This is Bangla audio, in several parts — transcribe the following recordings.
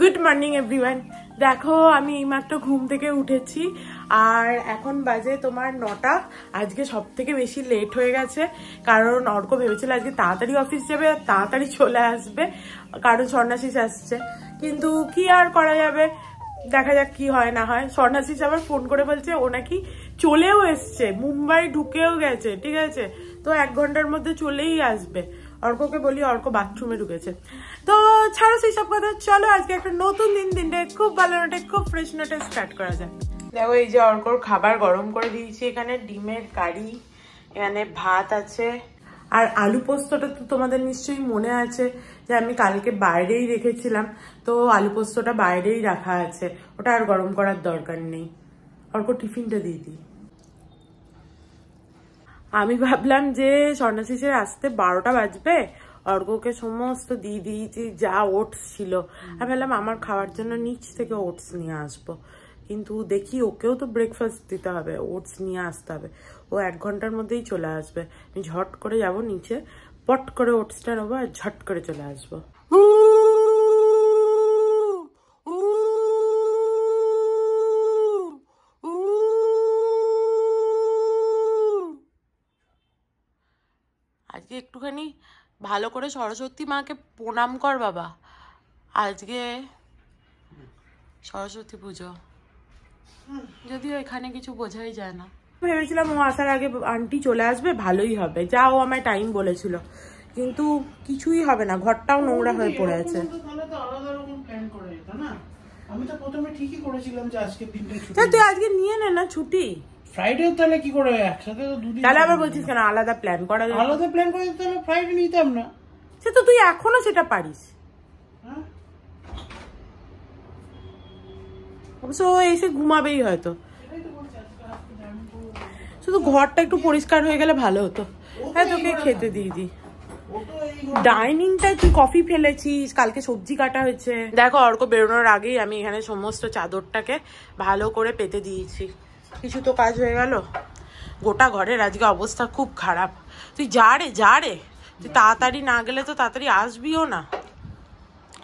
গুড মর্নিং এভরিওয়ান দেখো আমি এইমাত্র ঘুম থেকে উঠেছি আর এখন বাজে তোমার নটা আজকে সব থেকে বেশি লেট হয়ে গেছে কারণ অর্ক ভেবেছিল আজকে তাড়াতাড়ি অফিস যাবে আর তাড়াতাড়ি চলে আসবে কারণ স্বর্ণাশিস আসছে কিন্তু কি আর করা যাবে দেখা যাক কি হয় না হয় স্বর্ণাশিস আবার ফোন করে বলছে ও নাকি চলেও এসছে মুম্বাই ঢুকেও গেছে ঠিক আছে তো এক ঘন্টার মধ্যে চলেই আসবে অর্ককে বলি অর্ক বাথরুমে ঢুকেছে তো ছাড়ো সেই সব কথা চলো আজকে একটা নতুন দিন দিনটা খুব ভালো নোটে খুব ফ্রেশ নোটে স্টার্ট করা যাক দেখো এই যে অর্কর খাবার গরম করে দিয়েছি এখানে ডিমের কারি এখানে ভাত আছে আর আলু পোস্তটা তো তোমাদের নিশ্চয়ই মনে আছে যে আমি কালকে বাইরেই রেখেছিলাম তো আলু পোস্তটা বাইরেই রাখা আছে ওটা আর গরম করার দরকার নেই অর্ক টিফিনটা দিয়ে দিই আমি ভাবলাম যে স্বর্ণাশিসের আসতে বারোটা বাজবে অর্ঘকে সমস্ত দিয়ে দিয়েছি যা ওটস ছিল আমি বললাম আমার খাওয়ার জন্য নিচ থেকে ওটস নিয়ে আসবো কিন্তু দেখি ওকেও তো ব্রেকফাস্ট দিতে হবে ওটস নিয়ে আসতে হবে ও এক ঘন্টার মধ্যেই চলে আসবে আমি ঝট করে যাব নিচে পট করে ওটসটা নেবো আর ঝট করে চলে আসবো ভালো করে সরস্বতী মাকে প্রণাম কর বাবা আজকে সরস্বতী পুজো যদিও এখানে কিছু বোঝাই যায় না ভেবেছিলাম ও আসার আগে আন্টি চলে আসবে ভালোই হবে যা ও আমায় টাইম বলেছিল কিন্তু কিছুই হবে না ঘরটাও নোংরা হয়ে পড়ে আছে তুই আজকে নিয়ে নে না ছুটি ফ্রাইডে তাহলে কি করে একসাথে তো দুদিন তাহলে আবার বলছিস কেন আলাদা প্ল্যান করা যায় আলাদা প্ল্যান করে তাহলে ফ্রাইডে নিতাম না সে তো তুই এখনো সেটা পারিস হ্যাঁ? অবশ্য এসে ঘুমাবেই হয়তো শুধু ঘরটা একটু পরিষ্কার হয়ে গেলে ভালো হতো হ্যাঁ তোকে খেতে দিয়ে দিই ডাইনিংটা তুই কফি ফেলেছিস কালকে সবজি কাটা হয়েছে দেখো অর্ক বেরোনোর আগেই আমি এখানে সমস্ত চাদরটাকে ভালো করে পেতে দিয়েছি কিছু তো কাজ হয়ে গেল গোটা ঘরের আজকে অবস্থা খুব খারাপ তুই যা রে যা রে তুই তাড়াতাড়ি না গেলে তো তাড়াতাড়ি আসবিও না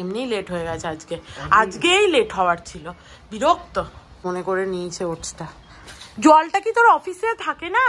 এমনি লেট হয়ে গেছে আজকে আজকেই লেট হওয়ার ছিল বিরক্ত মনে করে নিয়েছে ওটসটা জলটা কি তোর অফিসে থাকে না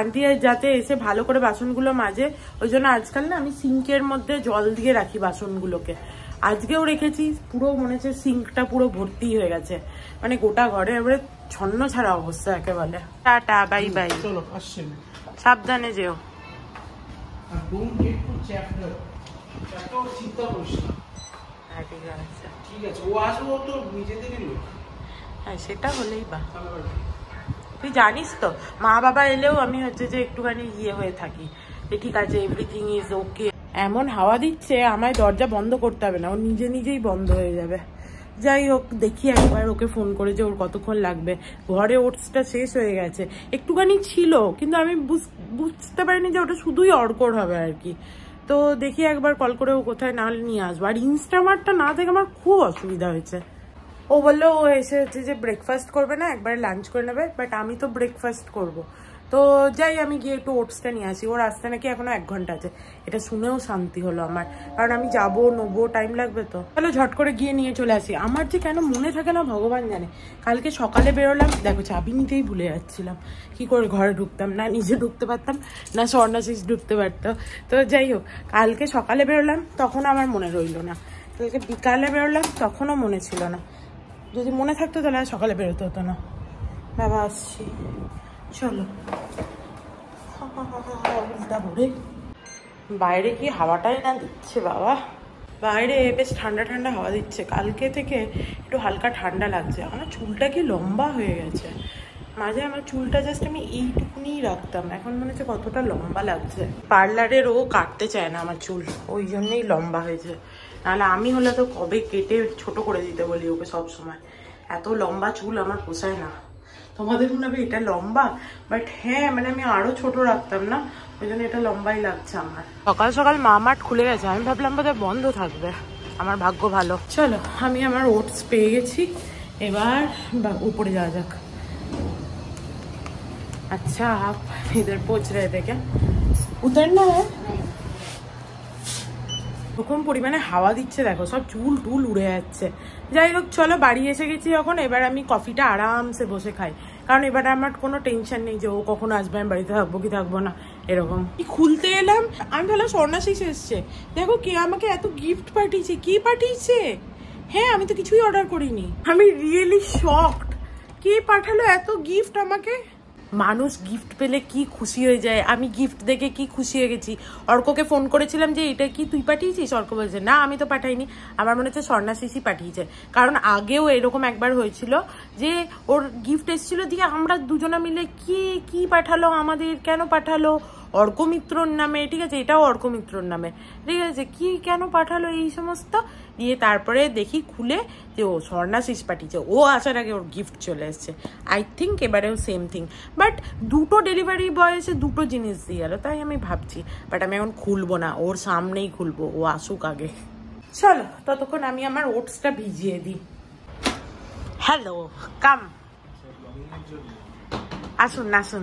আন্টি যাতে এসে ভালো করে বাসনগুলো মাজে ওই জন্য আজকাল না আমি সিঙ্কের মধ্যে জল দিয়ে রাখি বাসনগুলোকে আজকেও রেখেছি পুরো মনে হচ্ছে সিঙ্কটা পুরো ভর্তি হয়ে গেছে মানে গোটা ঘরে এবারে ছন্ন ছাড়া অবস্থা একেবারে টাটা বাই বাই চলো সাবধানে যেও হ্যাঁ, সেটা হলেই বা তুই জানিস তো মা বাবা এলেও আমি হচ্ছে যে একটুখানি ইয়ে হয়ে থাকি ঠিক আছে এভরিথিং ইজ ওকে এমন হাওয়া দিচ্ছে আমায় দরজা বন্ধ করতে হবে না ও নিজে নিজেই বন্ধ হয়ে যাবে যাই হোক দেখি একবার ওকে ফোন করে যে ওর কতক্ষণ লাগবে ঘরে ওটসটা শেষ হয়ে গেছে একটুখানি ছিল কিন্তু আমি বুঝতে পারিনি যে ওটা শুধুই অর্কর হবে আর কি তো দেখি একবার কল করে ও কোথায় নাহলে নিয়ে আসবো আর ইনস্টামার্টটা না থেকে আমার খুব অসুবিধা হয়েছে ও বললো ও এসে হচ্ছে যে ব্রেকফাস্ট করবে না একবার লাঞ্চ করে নেবে বাট আমি তো ব্রেকফাস্ট করবো তো যাই আমি গিয়ে একটু ওটসটা নিয়ে আসি ওর আসতে নাকি এখনও এক ঘন্টা আছে এটা শুনেও শান্তি হলো আমার কারণ আমি যাবো নোবো টাইম লাগবে তো তাহলে ঝট করে গিয়ে নিয়ে চলে আসি আমার যে কেন মনে থাকে না ভগবান জানে কালকে সকালে বেরোলাম দেখো চাবি নিতেই ভুলে যাচ্ছিলাম কি করে ঘরে ঢুকতাম না নিজে ঢুকতে পারতাম না স্বর্ণাশিস ঢুকতে পারতো তো যাই হোক কালকে সকালে বেরোলাম তখন আমার মনে রইল না কালকে বিকালে বেরোলাম তখনও মনে ছিল না যদি মনে থাকতো তাহলে সকালে বেরোতে হতো না বাবা আসছি চলো বাইরে কি হাওয়াটাই না দিচ্ছে বাবা বাইরে বেশ ঠান্ডা ঠান্ডা হাওয়া দিচ্ছে কালকে থেকে একটু হালকা ঠান্ডা লাগছে আমার চুলটা কি লম্বা হয়ে গেছে মাঝে আমার চুলটা জাস্ট আমি এইটুকুনি রাখতাম এখন মনে হচ্ছে কতটা লম্বা লাগছে পার্লারের ও কাটতে চায় না আমার চুল ওই জন্যই লম্বা হয়েছে নাহলে আমি হলে তো কবে কেটে ছোট করে দিতে বলি ওকে সব সময় এত লম্বা চুল আমার পোষায় না তোমাদের মনে হবে এটা লম্বা বাট হ্যাঁ মানে আমি আরো ছোট রাখতাম না ওই জন্য এটা লম্বাই লাগছে আমার সকাল সকাল মা মাঠ খুলে গেছে আমি ভাবলাম বোধহয় বন্ধ থাকবে আমার ভাগ্য ভালো চলো আমি আমার ওটস পেয়ে গেছি এবার উপরে যাওয়া যাক আচ্ছা আপ এদের पहुंच रहे थे क्या উতারনা ওরকম পরিমাণে হাওয়া দিচ্ছে দেখো সব চুল টুল উড়ে যাচ্ছে যাই হোক চলো বাড়ি এসে গেছি যখন এবার আমি কফিটা আরামসে বসে খাই কারণ এবার আমার কোনো টেনশন নেই যে ও কখনো আসবে আমি বাড়িতে থাকবো কি থাকবো না এরকম কি খুলতে এলাম আমি ভালো স্বর্ণাশিস এসছে দেখো কে আমাকে এত গিফট পাঠিয়েছে কি পাঠিয়েছে হ্যাঁ আমি তো কিছুই অর্ডার করিনি আমি রিয়েলি শকড কে পাঠালো এত গিফট আমাকে মানুষ গিফট পেলে কি খুশি হয়ে যায় আমি গিফট দেখে কি খুশি হয়ে গেছি অর্ককে ফোন করেছিলাম যে এটা কি তুই পাঠিয়েছিস অর্ক বলছে না আমি তো পাঠাইনি আমার মনে হচ্ছে স্বর্ণাশিসি পাঠিয়েছে কারণ আগেও এরকম একবার হয়েছিল যে ওর গিফট এসেছিল দিয়ে আমরা দুজনা মিলে কি কি পাঠালো আমাদের কেন পাঠালো অর্কমিত্রর নামে ঠিক আছে এটাও অর্কমিত্রর নামে ঠিক আছে কি কেন পাঠালো এই সমস্ত দিয়ে তারপরে দেখি খুলে যে ও স্বর্ণাশিস পাঠিয়েছে ও আসার আগে ওর গিফট চলে এসছে আই থিঙ্ক এবারেও সেম থিং বাট দুটো ডেলিভারি বয় এসে দুটো জিনিস দিয়ে গেলো তাই আমি ভাবছি বাট আমি এখন খুলবো না ওর সামনেই খুলবো ও আসুক আগে চলো ততক্ষণ আমি আমার ওটসটা ভিজিয়ে দিই হ্যালো কাম আসুন আসুন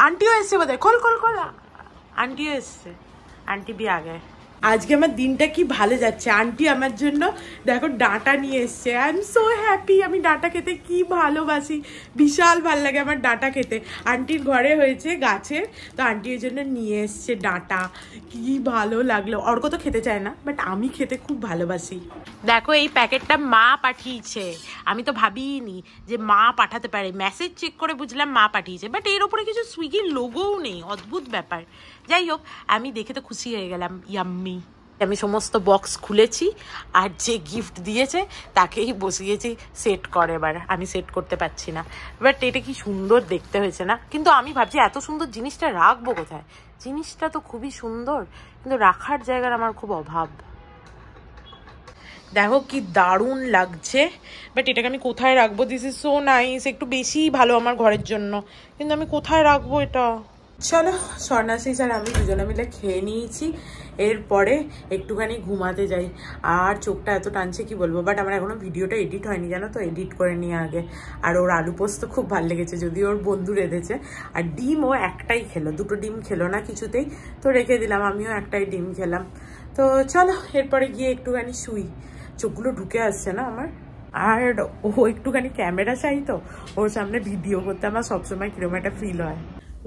आंटियों ऐसे बताए खोल खोल खोल आंटियों ऐसे आंटी भी आ गए আজকে আমার দিনটা কি ভালো যাচ্ছে আন্টি আমার জন্য দেখো ডাটা নিয়ে এসছে আই এম সো হ্যাপি আমি ডাটা খেতে কি ভালোবাসি বিশাল ভাল লাগে আমার ডাটা খেতে আন্টির ঘরে হয়েছে গাছের তো আন্টির জন্য নিয়ে এসছে ডাটা কি ভালো লাগলো অর্ক তো খেতে চায় না বাট আমি খেতে খুব ভালোবাসি দেখো এই প্যাকেটটা মা পাঠিয়েছে আমি তো ভাবিনি যে মা পাঠাতে পারে মেসেজ চেক করে বুঝলাম মা পাঠিয়েছে বাট এর ওপরে কিছু সুইগির লোগোও নেই অদ্ভুত ব্যাপার যাই হোক আমি দেখে তো খুশি হয়ে গেলাম ইয়াম্মি আমি সমস্ত বক্স খুলেছি আর যে গিফট দিয়েছে তাকেই বসিয়েছি সেট করে এবার আমি সেট করতে পারছি না বাট এটা কি সুন্দর দেখতে হয়েছে না কিন্তু আমি ভাবছি এত সুন্দর জিনিসটা রাখবো কোথায় জিনিসটা তো খুবই সুন্দর কিন্তু রাখার জায়গার আমার খুব অভাব দেখো কি দারুণ লাগছে বাট এটাকে আমি কোথায় রাখবো দিস ইজ সো নাইস একটু বেশিই ভালো আমার ঘরের জন্য কিন্তু আমি কোথায় রাখবো এটা চলো সেই স্যার আমি দুজনে মিলে খেয়ে নিয়েছি এরপরে একটুখানি ঘুমাতে যাই আর চোখটা এত টানছে কি বলবো বাট আমার এখনও ভিডিওটা এডিট হয়নি জানো তো এডিট করে নিয়ে আগে আর ওর আলু পোস্ত খুব ভালো লেগেছে যদি ওর বন্ধু রেঁধেছে আর ডিম ও একটাই খেলো দুটো ডিম খেলো না কিছুতেই তো রেখে দিলাম আমিও একটাই ডিম খেলাম তো চলো এরপরে গিয়ে একটুখানি শুই চোখগুলো ঢুকে আসছে না আমার আর ও একটুখানি ক্যামেরা চাই তো ওর সামনে ভিডিও করতে আমার সবসময় কিরম একটা ফিল হয়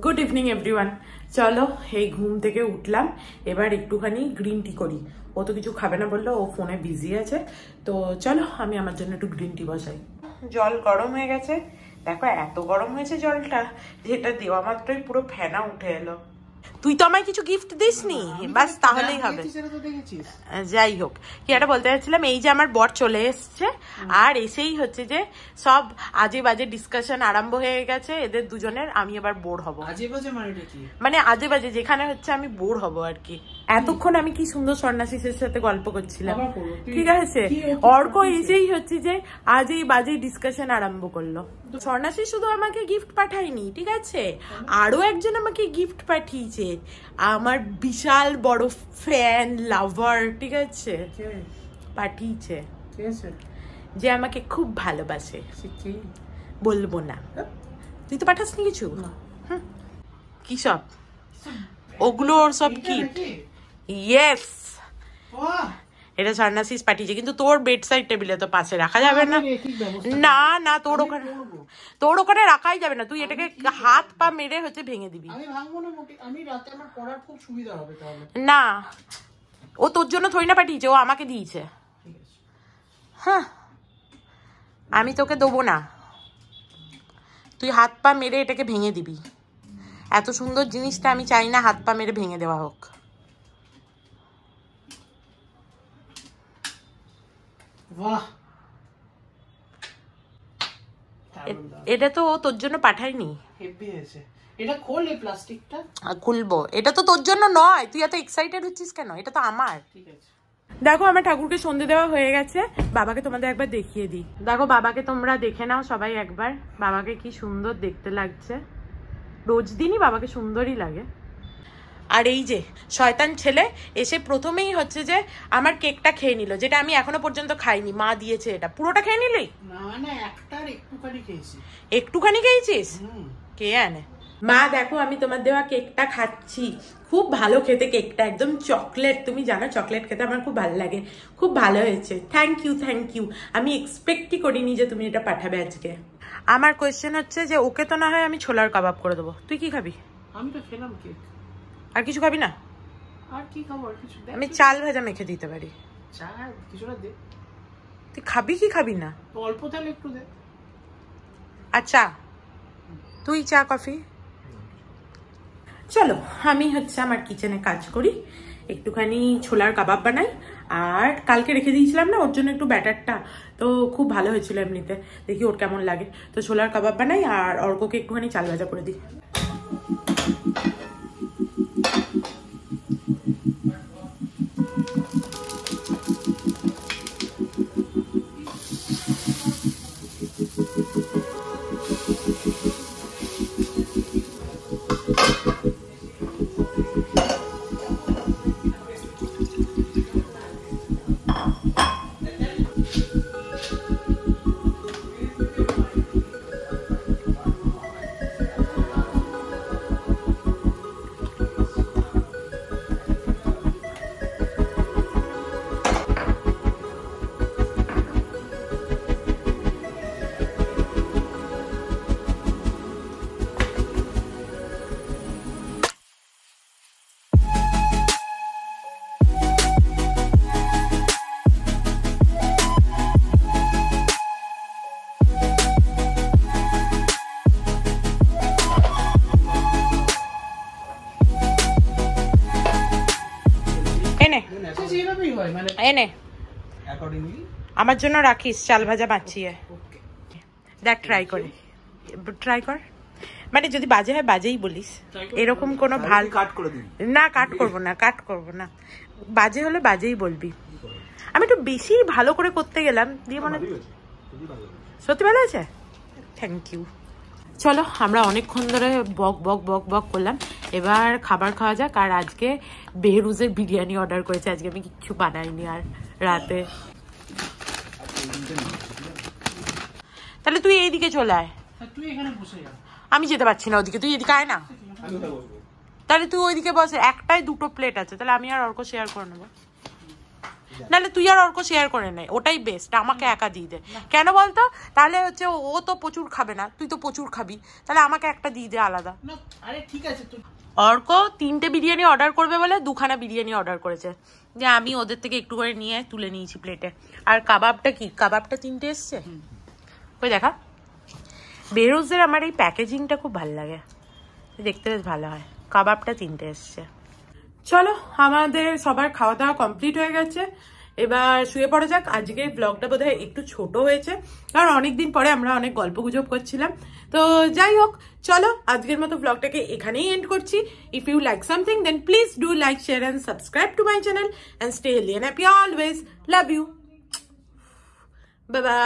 গুড ইভিনিং এভরিওয়ান চলো এই ঘুম থেকে উঠলাম এবার একটুখানি গ্রিন টি করি ও তো কিছু খাবে না বললো ও ফোনে বিজি আছে তো চলো আমি আমার জন্য একটু গ্রিন টি বসাই জল গরম হয়ে গেছে দেখো এত গরম হয়েছে জলটা যেটা দেওয়া মাত্রই পুরো ফেনা উঠে এলো তুই তো আমায় কিছু গিফট দিসনি বাস তাহলেই হবে যাই হোক কি একটা বলতে চাচ্ছিলাম এই যে আমার বর চলে এসছে আর এসেই হচ্ছে যে সব আজে বাজে ডিসকাশন আরম্ভ হয়ে গেছে এদের দুজনের আমি এবার বোর হব মানে আজে বাজে যেখানে হচ্ছে আমি বোর হব আর কি এতক্ষণ আমি কি সুন্দর সন্ন্যাসীর সাথে গল্প করছিলাম ঠিক আছে অর্ক এসেই হচ্ছে যে আজ এই বাজে ডিসকাশন আরম্ভ করলো সন্ন্যাসী শুধু আমাকে গিফট পাঠায়নি ঠিক আছে আরো একজন আমাকে গিফট পাঠিয়েছে আমার বিশাল বড় ফ্যান লাভার ঠিক আছে পাঠিয়েছে যে আমাকে খুব ভালোবাসে বলবো না হ্যাঁ? তুই তো পাঠাস নি কিছু কি সব ওগুলো ওর সব কিট ইয়েস এটা সার্নাসিস পাঠিয়েছে কিন্তু তোর বেড সাইড টেবিলে তো পাশে রাখা যাবে না না না তোর ওখানে তোর ওখানে রাখাই যাবে না তুই এটাকে হাত পা মেরে হচ্ছে ভেঙে দিবি না ও তোর জন্য থই না পাঠিয়েছে ও আমাকে দিয়েছে হ্যাঁ আমি তোকে দেবো না তুই হাত পা মেরে এটাকে ভেঙে দিবি এত সুন্দর জিনিসটা আমি চাই না হাত পা মেরে ভেঙে দেওয়া হোক বাহ এটা তো তোর জন্য পাঠায়নি হেভি হয়েছে তোর জন্য নয় তুই এক্সাইটেড হচ্ছিস কেন এটা তো আমার দেখো আমার ঠাকুরকে সন্ধে দেওয়া হয়ে গেছে বাবাকে তোমাদের একবার দেখিয়ে দিই দেখো বাবাকে তোমরা দেখে নাও সবাই একবার বাবাকে কি সুন্দর দেখতে লাগছে রোজ দিনই বাবাকে সুন্দরই লাগে আর এই যে শয়তান ছেলে এসে প্রথমেই হচ্ছে যে আমার কেকটা খেয়ে নিল যেটা আমি এখনো পর্যন্ত খাইনি মা দিয়েছে এটা পুরোটা খেয়ে নিলি একটুখানি একটুখানি খেয়েছিস কে আনে মা দেখো আমি তোমার দেওয়া কেকটা খাচ্ছি খুব ভালো খেতে কেকটা একদম চকলেট তুমি জানো চকলেট খেতে আমার খুব ভালো লাগে খুব ভালো হয়েছে থ্যাংক ইউ থ্যাংক ইউ আমি এক্সপেক্টই করিনি যে তুমি এটা পাঠাবে আজকে আমার কোয়েশ্চেন হচ্ছে যে ওকে তো না হয় আমি ছোলার কাবাব করে দেবো তুই কি খাবি আমি তো খেলাম কেক আর কিছু খাবি না আর কি খাবো আর কিছু আমি চাল ভাজা মেখে দিতে পারি চাল কিছুটা দে তুই খাবি কি খাবি না অল্প তাহলে একটু দে আচ্ছা তুই চা কফি চলো আমি হচ্ছে আমার কিচেনে কাজ করি একটুখানি ছোলার কাবাব বানাই আর কালকে রেখে দিয়েছিলাম না ওর জন্য একটু ব্যাটারটা তো খুব ভালো হয়েছিল এমনিতে দেখি ওর কেমন লাগে তো ছোলার কাবাব বানাই আর অর্ককে একটুখানি চাল ভাজা করে দিই Thank ờ, you. Ờ. এনে আমার জন্য রাখিস চাল ভাজা বাঁচিয়ে দেখ ট্রাই করে ট্রাই কর মানে যদি বাজে হয় বাজেই বলিস এরকম কোনো ভাল কাট না কাট করব না কাট করব না বাজে হলে বাজেই বলবি আমি একটু বেশি ভালো করে করতে গেলাম দিয়ে মনে সত্যি ভালো আছে থ্যাংক ইউ চলো আমরা অনেকক্ষণ ধরে বক বক বক বক করলাম এবার খাবার খাওয়া যাক আর আজকে বেহরুজের বিরিয়ানি অর্ডার করেছি আজকে আমি কিচ্ছু বানাইনি আর রাতে তাহলে তুই এইদিকে চলে আয় হ্যাঁ, আমি যেতে পারছি না ওদিকে তুই এদিকে আয় না তাহলে তুই ওইদিকে বসে একটাই দুটো প্লেট আছে তাহলে আমি আর অর্ক শেয়ার করে নেবো আচ্ছা। নাহলে তুই আর অর্ক শেয়ার করে নে ওটাই বেস্ট আমাকে একা দিয়ে দে কেন বলতো তাহলে হচ্ছে ও তো প্রচুর খাবে না তুই তো প্রচুর খাবি তাহলে আমাকে একটা দিয়ে দে আলাদা আরে ঠিক আছে অর্ক তিনটে বিরিয়ানি অর্ডার করবে বলে দুখানা বিরিয়ানি অর্ডার করেছে যে আমি ওদের থেকে একটু করে নিয়ে তুলে নিয়েছি প্লেটে আর কাবাবটা কি কাবাবটা তিনটে এসছে ওই দেখা বেরোজদের আমার এই প্যাকেজিংটা খুব ভাল লাগে দেখতে বেশ ভালো হয় কাবাবটা তিনটে এসছে চলো আমাদের সবার খাওয়া দাওয়া কমপ্লিট হয়ে গেছে এবার শুয়ে পড়া যাক আজকে ব্লগটা বোধহয় একটু ছোট হয়েছে কারণ অনেকদিন পরে আমরা অনেক গল্প গুজব করছিলাম তো যাই হোক চলো আজকের মতো ব্লগটাকে এখানেই এন্ড করছি if you like something then please do like share and subscribe to my channel and stay healthy and happy always love you বাবা